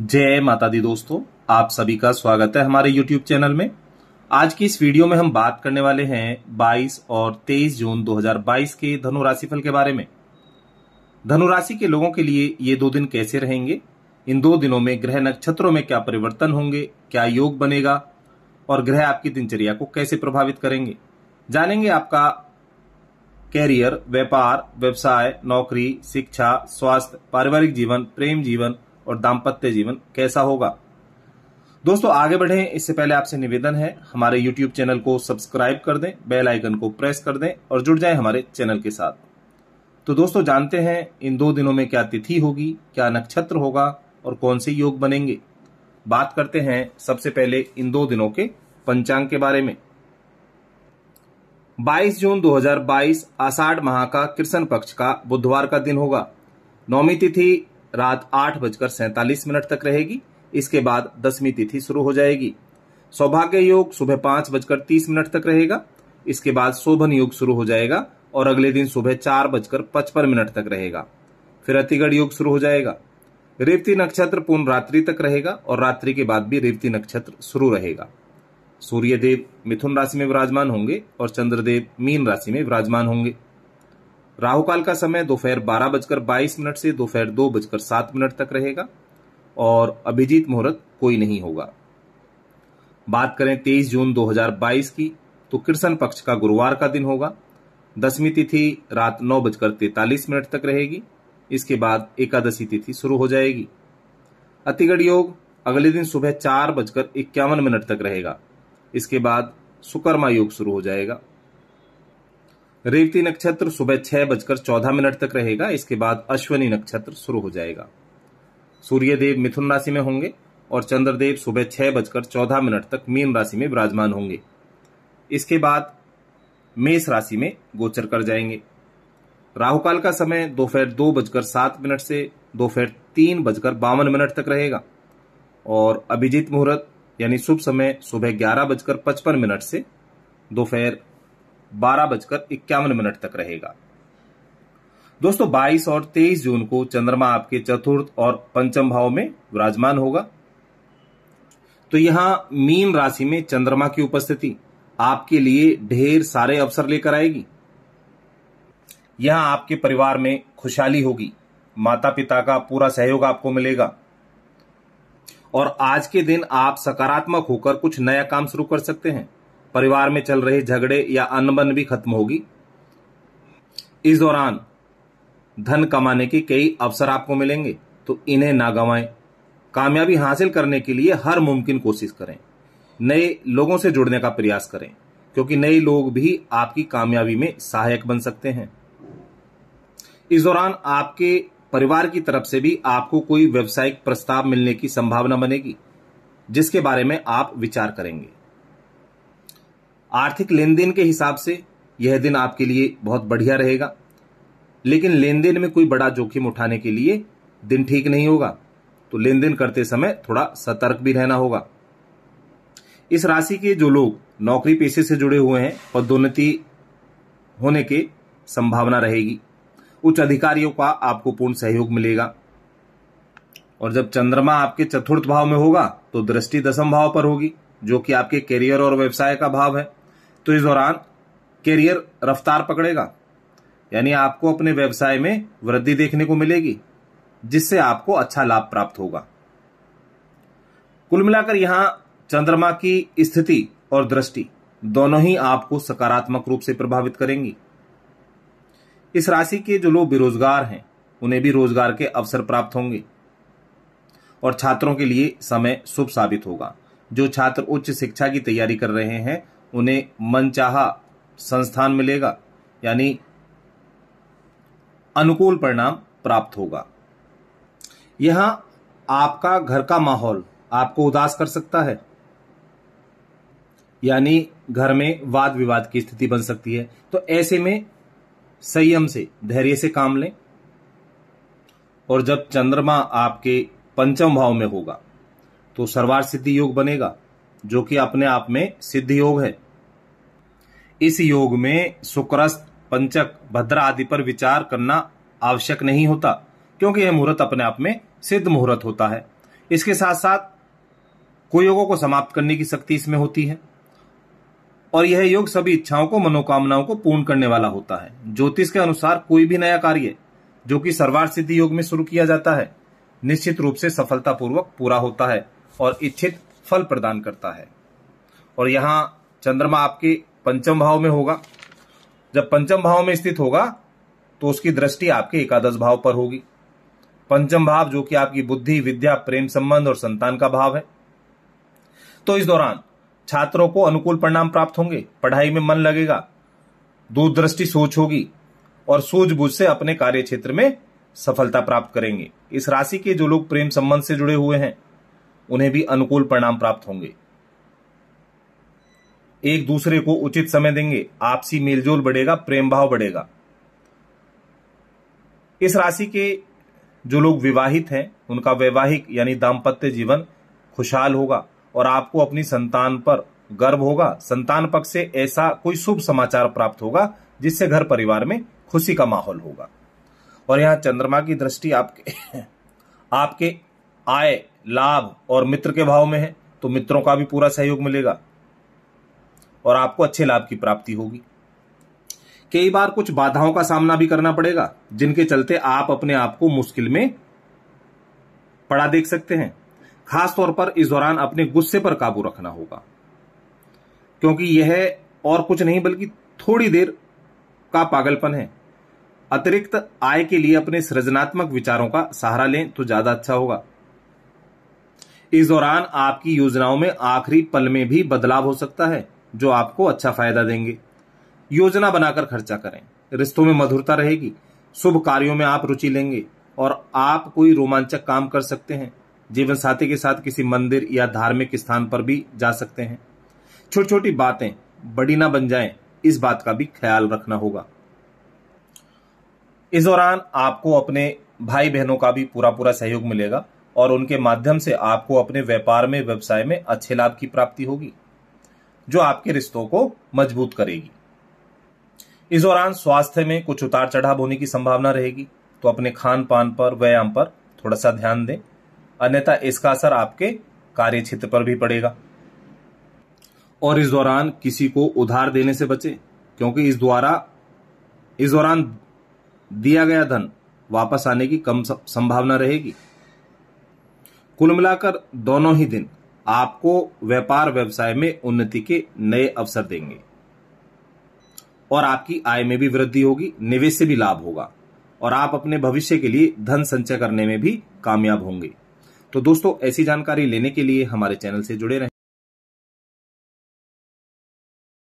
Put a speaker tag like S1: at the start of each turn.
S1: जय माता दी दोस्तों आप सभी का स्वागत है हमारे YouTube चैनल में आज की इस वीडियो में हम बात करने वाले हैं 22 और 23 जून 2022 के धनु फल के बारे में धनु राशि के लोगों के लिए ये दो दिन कैसे रहेंगे इन दो दिनों में ग्रह नक्षत्रों में क्या परिवर्तन होंगे क्या योग बनेगा और ग्रह आपकी दिनचर्या को कैसे प्रभावित करेंगे जानेंगे आपका कैरियर व्यापार व्यवसाय नौकरी शिक्षा स्वास्थ्य पारिवारिक जीवन प्रेम जीवन और दाम्पत्य जीवन कैसा होगा दोस्तों आगे बढ़े इससे पहले आपसे निवेदन है हमारे YouTube चैनल को सब्सक्राइब कर दें बेल आइकन को प्रेस कर दें और जुड़ जाएं हमारे चैनल के साथ तो दोस्तों जानते हैं इन दो दिनों में क्या तिथि होगी क्या नक्षत्र होगा और कौन से योग बनेंगे बात करते हैं सबसे पहले इन दो दिनों के पंचांग के बारे में 22 जून 2022 आषाढ़ माह का कृष्ण पक्ष का बुधवार का दिन होगा नौमी तिथि रात आठ बजकर सैतालीस मिनट तक रहेगी इसके बाद दसवीं तिथि शुरू हो जाएगी सौभाग्य योग सुबह पांच बजकर तीस मिनट तक रहेगा इसके बाद शोभन योग शुरू हो जाएगा और अगले दिन सुबह चार बजकर पचपन मिनट तक रहेगा फिर अतिगढ़ योग शुरू हो जाएगा रेवती नक्षत्र पूर्ण रात्रि तक रहेगा और रात्रि के बाद भी रेवती नक्षत्र शुरू रहेगा सूर्यदेव मिथुन राशि में विराजमान होंगे और चंद्रदेव मीन राशि में विराजमान होंगे राहुकाल का समय दोपहर बारह बजकर बाईस मिनट से दोपहर दो बजकर सात मिनट तक रहेगा और अभिजीत मुहूर्त कोई नहीं होगा बात करें तेईस जून 2022 की तो कृष्ण पक्ष का गुरुवार का दिन होगा दसवीं तिथि रात नौ बजकर तैतालीस मिनट तक रहेगी इसके बाद एकादशी तिथि शुरू हो जाएगी अतिगढ़ योग अगले दिन सुबह चार बजकर इक्यावन मिनट तक रहेगा इसके बाद सुकर्मा योग शुरू हो जाएगा रेवती नक्षत्र सुबह छह बजकर चौदह मिनट तक रहेगा इसके बाद अश्वनी नक्षत्र शुरू हो जाएगा सूर्यदेव मिथुन राशि में होंगे और चंद्रदेव सुबह छह बजकर चौदह मिनट तक मीन राशि में विराजमान होंगे इसके बाद मेष राशि में गोचर कर जाएंगे राहुकाल का समय दोपहर दो बजकर सात मिनट से दोपहर तीन बजकर बावन मिनट तक रहेगा और अभिजीत मुहूर्त यानी शुभ समय सुबह ग्यारह बजकर पचपन मिनट से दोपहर बारह बजकर इक्यावन मिनट तक रहेगा दोस्तों 22 और 23 जून को चंद्रमा आपके चतुर्थ और पंचम भाव में विराजमान होगा तो यहां मीन राशि में चंद्रमा की उपस्थिति आपके लिए ढेर सारे अवसर लेकर आएगी यहां आपके परिवार में खुशहाली होगी माता पिता का पूरा सहयोग आपको मिलेगा और आज के दिन आप सकारात्मक होकर कुछ नया काम शुरू कर सकते हैं परिवार में चल रहे झगड़े या अनबन भी खत्म होगी इस दौरान धन कमाने के कई अवसर आपको मिलेंगे तो इन्हें ना गंवाएं कामयाबी हासिल करने के लिए हर मुमकिन कोशिश करें नए लोगों से जुड़ने का प्रयास करें क्योंकि नए लोग भी आपकी कामयाबी में सहायक बन सकते हैं इस दौरान आपके परिवार की तरफ से भी आपको कोई व्यवसायिक प्रस्ताव मिलने की संभावना बनेगी जिसके बारे में आप विचार करेंगे आर्थिक लेन देन के हिसाब से यह दिन आपके लिए बहुत बढ़िया रहेगा लेकिन लेन देन में कोई बड़ा जोखिम उठाने के लिए दिन ठीक नहीं होगा तो लेन देन करते समय थोड़ा सतर्क भी रहना होगा इस राशि के जो लोग नौकरी पेशे से जुड़े हुए हैं पदोन्नति होने की संभावना रहेगी उच्च अधिकारियों का आपको पूर्ण सहयोग मिलेगा और जब चंद्रमा आपके चतुर्थ भाव में होगा तो दृष्टि दसम भाव पर होगी जो कि आपके करियर और व्यवसाय का भाव है तो इस दौरान कैरियर रफ्तार पकड़ेगा यानी आपको अपने व्यवसाय में वृद्धि देखने को मिलेगी जिससे आपको अच्छा लाभ प्राप्त होगा कुल मिलाकर यहां चंद्रमा की स्थिति और दृष्टि दोनों ही आपको सकारात्मक रूप से प्रभावित करेंगी इस राशि के जो लोग बेरोजगार हैं उन्हें भी रोजगार के अवसर प्राप्त होंगे और छात्रों के लिए समय शुभ साबित होगा जो छात्र उच्च शिक्षा की तैयारी कर रहे हैं उन्हें मनचाहा संस्थान मिलेगा यानी अनुकूल परिणाम प्राप्त होगा यहां आपका घर का माहौल आपको उदास कर सकता है यानी घर में वाद विवाद की स्थिति बन सकती है तो ऐसे में संयम से धैर्य से काम लें और जब चंद्रमा आपके पंचम भाव में होगा तो सर्वार सिद्धि योग बनेगा जो कि अपने आप में सिद्ध योग है इस योग में शुक्रस्त पंचक भद्र आदि पर विचार करना आवश्यक नहीं होता क्योंकि यह मुहूर्त अपने आप में सिद्ध मुहूर्त होता है इसके साथ साथ कुयोगों को समाप्त करने की शक्ति इसमें होती है और यह योग सभी इच्छाओं को मनोकामनाओं को पूर्ण करने वाला होता है ज्योतिष के अनुसार कोई भी नया कार्य जो कि सर्वार्थ सिद्धि योग में शुरू किया जाता है निश्चित रूप से सफलतापूर्वक पूरा होता है और इच्छित फल प्रदान करता है और यहां चंद्रमा आपके पंचम भाव में होगा जब पंचम भाव में स्थित होगा तो उसकी दृष्टि आपके एकादश भाव पर होगी पंचम भाव जो कि आपकी बुद्धि विद्या प्रेम संबंध और संतान का भाव है तो इस दौरान छात्रों को अनुकूल परिणाम प्राप्त होंगे पढ़ाई में मन लगेगा दूरदृष्टि सोच होगी और सूझबूझ से अपने कार्य क्षेत्र में सफलता प्राप्त करेंगे इस राशि के जो लोग प्रेम संबंध से जुड़े हुए हैं उन्हें भी अनुकूल परिणाम प्राप्त होंगे एक दूसरे को उचित समय देंगे आपसी मेलजोल बढ़ेगा प्रेम भाव बढ़ेगा इस राशि के जो लोग विवाहित हैं उनका वैवाहिक यानी दाम्पत्य जीवन खुशहाल होगा और आपको अपनी संतान पर गर्व होगा संतान पक्ष से ऐसा कोई शुभ समाचार प्राप्त होगा जिससे घर परिवार में खुशी का माहौल होगा और यहां चंद्रमा की दृष्टि आपके आपके आय लाभ और मित्र के भाव में है तो मित्रों का भी पूरा सहयोग मिलेगा और आपको अच्छे लाभ की प्राप्ति होगी कई बार कुछ बाधाओं का सामना भी करना पड़ेगा जिनके चलते आप अपने आप को मुश्किल में पड़ा देख सकते हैं खासतौर पर इस दौरान अपने गुस्से पर काबू रखना होगा क्योंकि यह और कुछ नहीं बल्कि थोड़ी देर का पागलपन है अतिरिक्त आय के लिए अपने सृजनात्मक विचारों का सहारा लें तो ज्यादा अच्छा होगा इस दौरान आपकी योजनाओं में आखिरी पल में भी बदलाव हो सकता है जो आपको अच्छा फायदा देंगे योजना बनाकर खर्चा करें रिश्तों में मधुरता रहेगी शुभ कार्यों में आप रुचि लेंगे और आप कोई रोमांचक काम कर सकते हैं जीवन साथी के साथ किसी मंदिर या धार्मिक स्थान पर भी जा सकते हैं छोटी छोटी बातें बड़ी ना बन जाएं इस बात का भी ख्याल रखना होगा इस दौरान आपको अपने भाई बहनों का भी पूरा पूरा सहयोग मिलेगा और उनके माध्यम से आपको अपने व्यापार में व्यवसाय में अच्छे लाभ की प्राप्ति होगी जो आपके रिश्तों को मजबूत करेगी इस दौरान स्वास्थ्य में कुछ उतार चढ़ाव होने की संभावना रहेगी तो अपने खान पान पर व्यायाम पर थोड़ा सा ध्यान दें अन्यथा इसका असर आपके कार्य क्षेत्र पर भी पड़ेगा और इस दौरान किसी को उधार देने से बचे क्योंकि इस द्वारा इस दौरान दिया गया धन वापस आने की कम संभावना रहेगी कुल मिलाकर दोनों ही दिन आपको व्यापार व्यवसाय में उन्नति के नए अवसर देंगे और आपकी आय में भी वृद्धि होगी निवेश से भी लाभ होगा और आप अपने भविष्य के लिए धन संचय करने में भी कामयाब होंगे तो दोस्तों ऐसी जानकारी लेने के लिए हमारे चैनल से जुड़े रहें